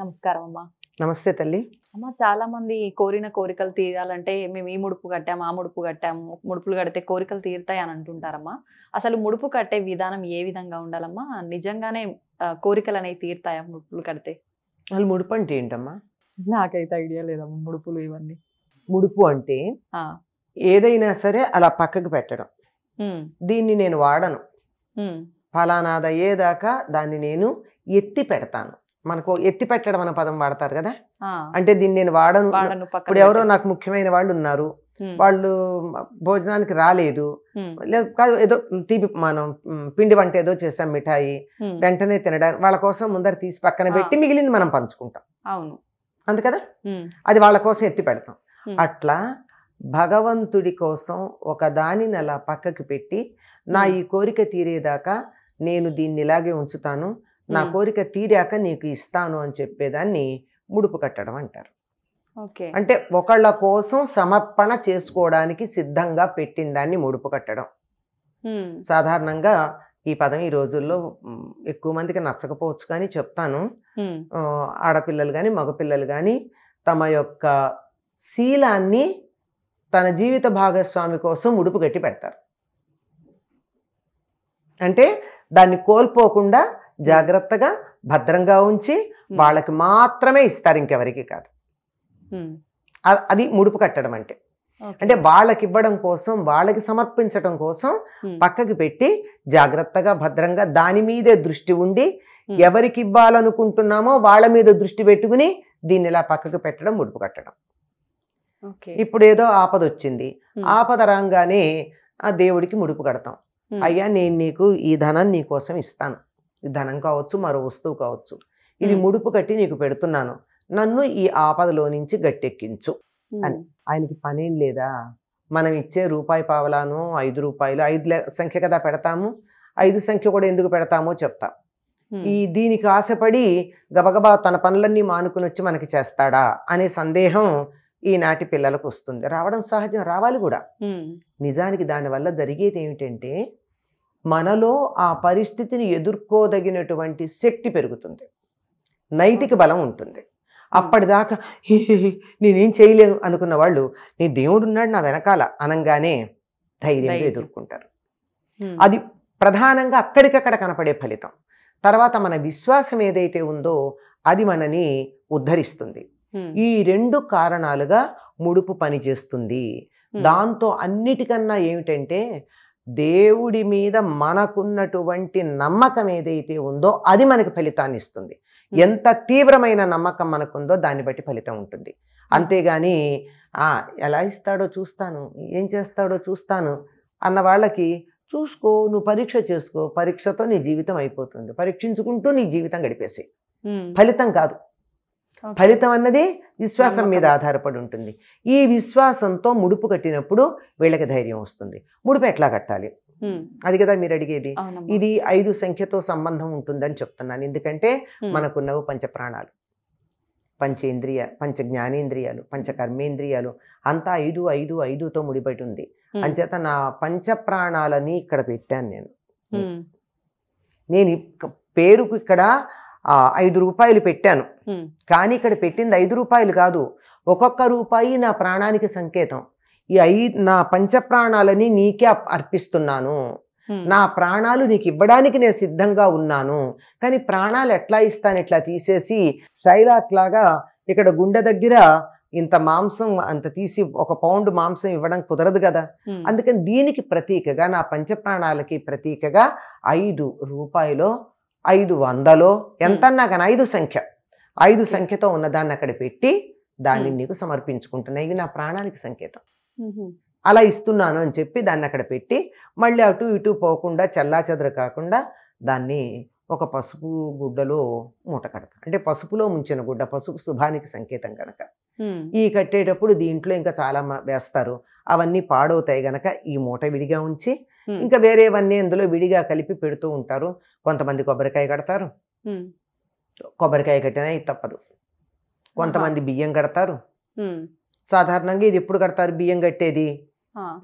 నమస్కారం అమ్మా నమస్తే తల్లి అమ్మ చాలా మంది కోరిన కోరికలు తీరాలంటే మేము ఈ ముడుపు కట్టాము ఆ ముడుపు కట్టాము ముడుపులు కడితే కోరికలు తీరుతాయి అని అంటుంటారమ్మా అసలు ముడుపు కట్టే విధానం ఏ విధంగా ఉండాలమ్మా నిజంగానే కోరికలు అనేవి తీరుతాయా ముడుపులు కడితే అసలు ముడుపు అంటే ఏంటమ్మా నాకైతే ఐడియా లేదమ్మా ముడుపులు ఇవన్నీ ముడుపు అంటే ఏదైనా సరే అలా పక్కకు పెట్టడం దీన్ని నేను వాడను ఫలానాదయ్యేదాకా దాన్ని నేను ఎత్తి పెడతాను మనకు ఎత్తి పెట్టడం అనే పదం వాడతారు కదా అంటే దీన్ని నేను వాడను ఇప్పుడు ఎవరో నాకు ముఖ్యమైన వాళ్ళు ఉన్నారు వాళ్ళు భోజనానికి రాలేదు కాదు ఏదో తీపి మనం పిండి వంట ఏదో చేసాం మిఠాయి వెంటనే తినడానికి వాళ్ళ కోసం ముందర తీసి పక్కన పెట్టి మిగిలింది మనం పంచుకుంటాం అవును అందు కదా అది వాళ్ళ కోసం ఎత్తి పెడతాం అట్లా భగవంతుడి కోసం ఒక దానిని అలా పక్కకి పెట్టి నా ఈ కోరిక తీరేదాకా నేను దీన్ని ఇలాగే ఉంచుతాను నా కోరిక తీరాక నీకు ఇస్తాను అని చెప్పేదాన్ని ముడుపు కట్టడం అంటారు అంటే ఒకళ్ళ కోసం సమర్పణ చేసుకోవడానికి సిద్ధంగా పెట్టిన దాన్ని ముడుపు కట్టడం సాధారణంగా ఈ పదం ఈ రోజుల్లో ఎక్కువ మందికి నచ్చకపోవచ్చు కానీ చెప్తాను ఆడపిల్లలు కానీ మగపిల్లలు కానీ తమ యొక్క శీలాన్ని తన జీవిత భాగస్వామి కోసం ముడుపు కట్టి పెడతారు అంటే దాన్ని కోల్పోకుండా జాగ్రత్తగా భద్రంగా ఉంచి వాళ్ళకి మాత్రమే ఇస్తారు ఇంకెవరికి కాదు అది ముడుపు కట్టడం అంటే అంటే వాళ్ళకి ఇవ్వడం కోసం వాళ్ళకి సమర్పించడం కోసం పక్కకి పెట్టి జాగ్రత్తగా భద్రంగా దాని మీదే దృష్టి ఉండి ఎవరికి ఇవ్వాలనుకుంటున్నామో వాళ్ళ మీద దృష్టి పెట్టుకుని దీన్ని ఇలా పక్కకు పెట్టడం ముడుపు కట్టడం ఇప్పుడు ఏదో ఆపద వచ్చింది ఆపద రాగానే ఆ దేవుడికి ముడుపు కడతాం అయ్యా నేను నీకు ఈ ధనం నీకోసం ఇస్తాను ధనం కావచ్చు మరో వస్తువు కావచ్చు ఇది ముడుపు కట్టి నీకు పెడుతున్నాను నన్ను ఈ ఆపదలో నుంచి గట్టెక్కించు అని ఆయనకి పనేం లేదా మనం ఇచ్చే రూపాయి పావలాను ఐదు రూపాయలు ఐదు సంఖ్య కదా పెడతాము ఐదు సంఖ్య కూడా ఎందుకు పెడతామో చెప్తాం ఈ దీనికి ఆశపడి గబగబా తన పనులన్నీ మానుకుని వచ్చి మనకి చేస్తాడా అనే సందేహం ఈనాటి పిల్లలకు వస్తుంది రావడం సహజం రావాలి కూడా నిజానికి దానివల్ల జరిగేది ఏమిటంటే మనలో ఆ పరిస్థితిని ఎదుర్కోదగినటువంటి శక్తి పెరుగుతుంది నైతిక బలం ఉంటుంది అప్పటిదాకా నేనేం చేయలేను అనుకున్న వాళ్ళు నీ దేవుడు ఉన్నాడు నా వెనకాల అనంగానే ధైర్యంగా ఎదుర్కొంటారు అది ప్రధానంగా అక్కడికక్కడ కనపడే ఫలితం తర్వాత మన విశ్వాసం ఏదైతే ఉందో అది మనని ఉద్ధరిస్తుంది ఈ రెండు కారణాలుగా ముడుపు పనిచేస్తుంది దాంతో అన్నిటికన్నా ఏమిటంటే దేవుడి మీద మనకున్నటువంటి నమ్మకం ఏదైతే ఉందో అది మనకి ఫలితాన్ని ఇస్తుంది ఎంత తీవ్రమైన నమ్మకం మనకుందో దాన్ని బట్టి ఫలితం ఉంటుంది అంతేగాని ఎలా ఇస్తాడో చూస్తాను ఏం చేస్తాడో చూస్తాను అన్న వాళ్ళకి చూసుకో నువ్వు పరీక్ష చేసుకో పరీక్షతో నీ జీవితం అయిపోతుంది పరీక్షించుకుంటూ నీ జీవితం గడిపేసే ఫలితం కాదు ఫలితం అన్నది విశ్వాసం మీద ఆధారపడి ఉంటుంది ఈ విశ్వాసంతో ముడుపు కట్టినప్పుడు వీళ్ళకి ధైర్యం వస్తుంది ముడుపు ఎట్లా కట్టాలి అది కదా మీరు అడిగేది ఇది ఐదు సంఖ్యతో సంబంధం ఉంటుందని చెప్తున్నాను ఎందుకంటే మనకున్నవి పంచప్రాణాలు పంచేంద్రియ పంచ జ్ఞానేంద్రియాలు పంచ కర్మేంద్రియాలు అంతా ఐదు ఐదు ఐదుతో ముడిపడి ఉంది అంచేత నా పంచప్రాణాలని ఇక్కడ పెట్టాను నేను నేను పేరుకు ఇక్కడ ఐదు రూపాయలు పెట్టాను కానీ ఇక్కడ పెట్టింది ఐదు రూపాయలు కాదు ఒక్కొక్క రూపాయి నా ప్రాణానికి సంకేతం ఈ ఐ నా పంచప్రాణాలని నీకే అర్పిస్తున్నాను నా ప్రాణాలు నీకు ఇవ్వడానికి నేను సిద్ధంగా ఉన్నాను కానీ ప్రాణాలు ఎట్లా ఇస్తాను ఇట్లా తీసేసి షైలాక్ లాగా ఇక్కడ గుండె దగ్గర ఇంత మాంసం అంత తీసి ఒక పౌండ్ మాంసం ఇవ్వడం కుదరదు కదా అందుకని దీనికి ప్రతీకగా నా పంచప్రాణాలకి ప్రతీకగా ఐదు రూపాయలు ఐదు వందలో ఎంతన్నా కానీ ఐదు సంఖ్య ఐదు సంఖ్యతో ఉన్నదాన్ని అక్కడ పెట్టి దాన్ని నీకు సమర్పించుకుంటున్నా ఇవి నా ప్రాణానికి సంకేతం అలా ఇస్తున్నాను అని చెప్పి దాన్ని అక్కడ పెట్టి మళ్ళీ అటు ఇటు పోకుండా చల్లా కాకుండా దాన్ని ఒక పసుపు గుడ్డలో మూట కడతా అంటే పసుపులో ముంచిన గుడ్డ పసుపు శుభానికి సంకేతం కనుక ఈ కట్టేటప్పుడు దీంట్లో ఇంకా చాలా వేస్తారు అవన్నీ పాడవుతాయి గనక ఈ మూట విడిగా ఉంచి ఇంకా వేరేవన్నీ అందులో విడిగా కలిపి పెడుతూ ఉంటారు కొంతమంది కొబ్బరికాయ కడతారు కొబ్బరికాయ కట్టినా ఇది తప్పదు కొంతమంది బియ్యం కడతారు సాధారణంగా ఇది ఎప్పుడు కడతారు బియ్యం కట్టేది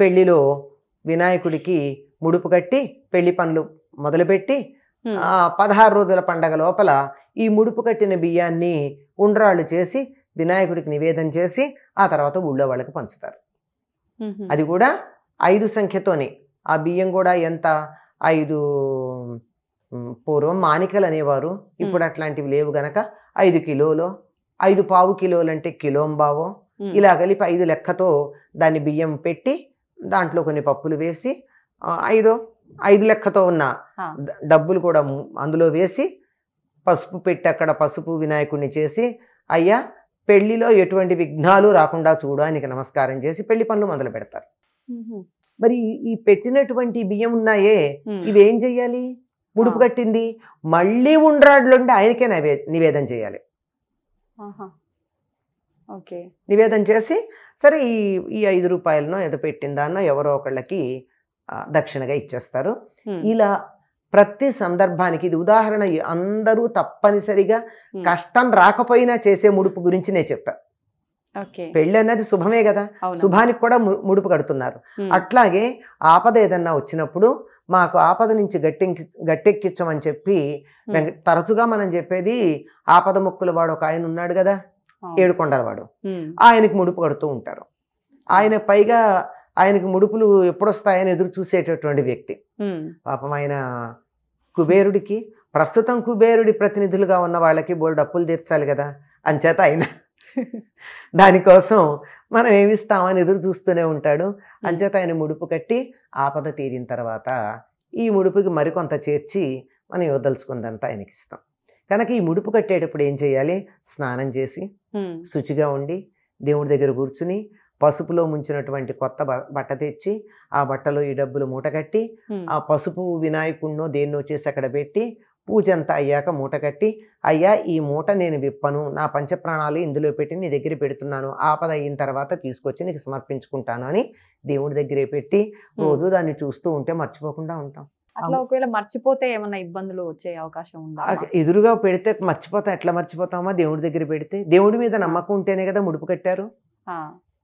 పెళ్లిలో వినాయకుడికి ముడుపు కట్టి పెళ్లి పనులు మొదలుపెట్టి పదహారు రోజుల పండగ లోపల ఈ ముడుపు కట్టిన బియ్యాన్ని ఉండ్రాళ్ళు చేసి వినాయకుడికి నివేదన చేసి ఆ తర్వాత ఊళ్ళో వాళ్ళకి పంచుతారు అది కూడా ఐదు సంఖ్యతోనే ఆ బియ్యం కూడా ఎంత ఐదు పూర్వం మానికలు అనేవారు ఇప్పుడు అట్లాంటివి లేవు గనక ఐదు కిలోలు ఐదు పావు కిలోలు కిలోలంటే కిలోంబావో ఇలా కలిపి ఐదు లెక్కతో దాన్ని బియ్యం పెట్టి దాంట్లో కొన్ని పప్పులు వేసి ఐదు ఐదు లెక్కతో ఉన్న డబ్బులు కూడా అందులో వేసి పసుపు పెట్టి అక్కడ పసుపు వినాయకుడిని చేసి అయ్యా పెళ్లిలో ఎటువంటి విఘ్నాలు రాకుండా చూడు ఆయనకి నమస్కారం చేసి పెళ్లి పనులు మొదలు పెడతారు మరి ఈ పెట్టినటువంటి బియ్యం ఉన్నాయే ఇవేం చెయ్యాలి ముడుపు కట్టింది మళ్ళీ ఉండ్రాడులుండి ఆయనకే నివే నివేదన చేయాలి ఓకే నివేదన చేసి సరే ఈ ఈ ఐదు రూపాయలనో ఏదో పెట్టిందానో ఎవరో ఒకళ్ళకి దక్షిణగా ఇచ్చేస్తారు ఇలా ప్రతి సందర్భానికి ఇది ఉదాహరణ అందరూ తప్పనిసరిగా కష్టం రాకపోయినా చేసే ముడుపు గురించి నేను చెప్తాను పెళ్లి అనేది శుభమే కదా శుభానికి కూడా ముడుపు కడుతున్నారు అట్లాగే ఆపద ఏదన్నా వచ్చినప్పుడు మాకు ఆపద నుంచి గట్టి గట్టెక్కించమని చెప్పి తరచుగా మనం చెప్పేది ఆపద ముక్కుల వాడు ఒక ఆయన ఉన్నాడు కదా ఏడుకొండలవాడు ఆయనకి ముడుపు కడుతూ ఉంటారు ఆయన పైగా ఆయనకి ముడుపులు ఎప్పుడొస్తాయని ఎదురు చూసేటటువంటి వ్యక్తి పాపం ఆయన కుబేరుడికి ప్రస్తుతం కుబేరుడి ప్రతినిధులుగా ఉన్న వాళ్ళకి బోల్డ్ అప్పులు తీర్చాలి కదా అంచేత ఆయన దానికోసం మనం ఏమిస్తామని ఎదురు చూస్తూనే ఉంటాడు అంచేత ఆయన ముడుపు కట్టి ఆపద తీరిన తర్వాత ఈ ముడుపుకి మరికొంత చేర్చి మనం ఇవ్వదలుచుకుందంతా ఆయనకి ఇస్తాం కనుక ఈ ముడుపు కట్టేటప్పుడు ఏం చేయాలి స్నానం చేసి శుచిగా ఉండి దేవుడి దగ్గర కూర్చుని పసుపులో ముంచినటువంటి కొత్త బట్ట తెచ్చి ఆ బట్టలో ఈ డబ్బులు మూటగట్టి ఆ పసుపు వినాయకుడినో దేన్నో చేసి అక్కడ పెట్టి పూజంతా అయ్యాక మూట కట్టి అయ్యా ఈ మూట నేను విప్పను నా పంచప్రాణాలు ఇందులో పెట్టి నీ దగ్గర పెడుతున్నాను ఆపద అయిన తర్వాత తీసుకొచ్చి నీకు సమర్పించుకుంటాను అని దేవుడి దగ్గరే పెట్టి రోజు దాన్ని చూస్తూ ఉంటే మర్చిపోకుండా ఉంటాం అట్లా ఒకవేళ మర్చిపోతే ఏమైనా ఇబ్బందులు వచ్చే అవకాశం ఉందా ఎదురుగా పెడితే మర్చిపోతాం ఎట్లా మర్చిపోతామా దేవుడి దగ్గర పెడితే దేవుడి మీద నమ్మకం ఉంటేనే కదా ముడుపు కట్టారు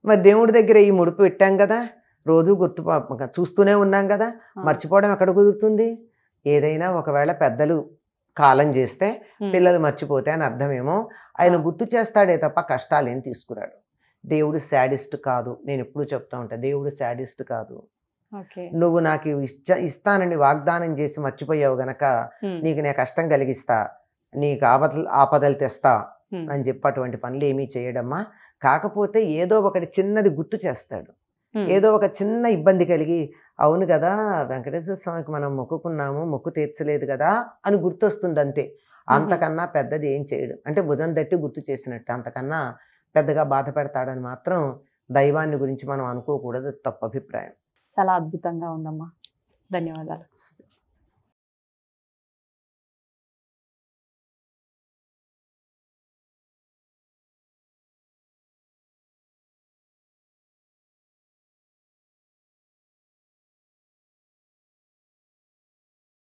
మరి దేవుడి దగ్గర ఈ ముడుపు పెట్టాం కదా రోజు గుర్తు చూస్తూనే ఉన్నాం కదా మర్చిపోవడం ఎక్కడ కుదురుతుంది ఏదైనా ఒకవేళ పెద్దలు కాలం చేస్తే పిల్లలు మర్చిపోతే అని అర్థమేమో ఆయన గుర్తు చేస్తాడే తప్ప ఏం తీసుకురాడు దేవుడు శాడిస్ట్ కాదు నేను ఎప్పుడు చెప్తా ఉంటా దేవుడు శాడిస్ట్ కాదు నువ్వు నాకు ఇచ్చ ఇస్తానని వాగ్దానం చేసి మర్చిపోయావు గనక నీకు నేను కష్టం కలిగిస్తా నీకు ఆపదలు ఆపదలు తెస్తా అని చెప్పి అటువంటి పనులు ఏమీ చేయడమ్మా కాకపోతే ఏదో ఒకటి చిన్నది గుర్తు చేస్తాడు ఏదో ఒక చిన్న ఇబ్బంది కలిగి అవును కదా వెంకటేశ్వర స్వామికి మనం మొక్కుకున్నాము మొక్కు తీర్చలేదు కదా అని గుర్తొస్తుంది అంతే అంతకన్నా పెద్దది ఏం చేయడు అంటే భుజం తట్టి గుర్తు చేసినట్టు అంతకన్నా పెద్దగా బాధ పెడతాడని మాత్రం దైవాన్ని గురించి మనం అనుకోకూడదు తప్పు అభిప్రాయం చాలా అద్భుతంగా ఉందమ్మా ధన్యవాదాలు